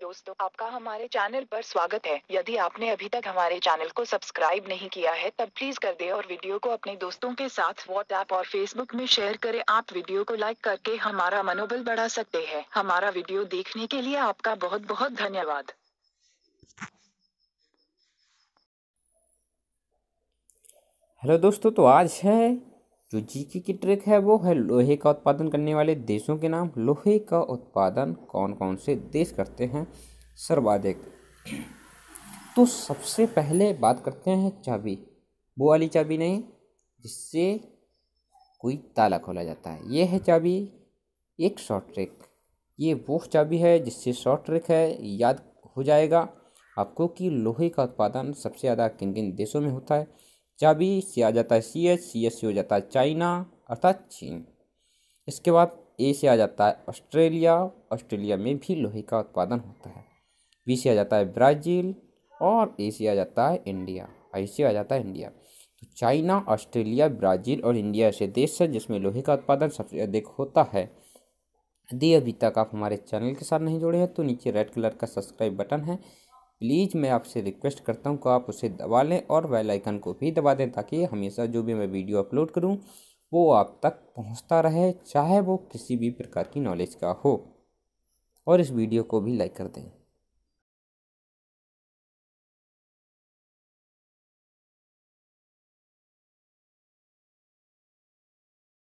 दोस्तों आपका हमारे चैनल पर स्वागत है यदि आपने अभी तक हमारे चैनल को सब्सक्राइब नहीं किया है तब प्लीज कर दे और वीडियो को अपने दोस्तों के साथ व्हाट्सएप और फेसबुक में शेयर करें आप वीडियो को लाइक करके हमारा मनोबल बढ़ा सकते हैं हमारा वीडियो देखने के लिए आपका बहुत बहुत धन्यवाद हेलो दोस्तों तो आज है जो जीके की ट्रिक है वो है लोहे का उत्पादन करने वाले देशों के नाम लोहे का उत्पादन कौन कौन से देश करते हैं सर्वाधिक तो सबसे पहले बात करते हैं चाबी वो वाली चाबी नहीं जिससे कोई ताला खोला जाता है ये है चाबी एक शॉर्ट ट्रिक ये वो चाबी है जिससे शॉर्ट ट्रिक है याद हो जाएगा आपको कि लोहे का उत्पादन सबसे ज़्यादा किन किन देशों में होता है चाबी से आ जाता है सी एच सी एच से हो जाता है चाइना अर्थात चीन इसके बाद ए से आ जाता है ऑस्ट्रेलिया ऑस्ट्रेलिया में भी लोहे का उत्पादन होता है बी से आ जाता है ब्राज़ील और ए से आ जाता है इंडिया आई से आ जाता है इंडिया तो चाइना ऑस्ट्रेलिया ब्राज़ील और इंडिया ऐसे देश हैं जिसमें लोहे का उत्पादन सबसे अधिक होता है यदि अभी तक आप हमारे चैनल के साथ नहीं जुड़े हैं तो नीचे रेड कलर का सब्सक्राइब बटन है प्लीज़ मैं आपसे रिक्वेस्ट करता हूँ कि आप उसे दबा लें और बेल आइकन को भी दबा दें ताकि हमेशा जो भी मैं वीडियो अपलोड करूँ वो आप तक पहुँचता रहे चाहे वो किसी भी प्रकार की नॉलेज का हो और इस वीडियो को भी लाइक कर दें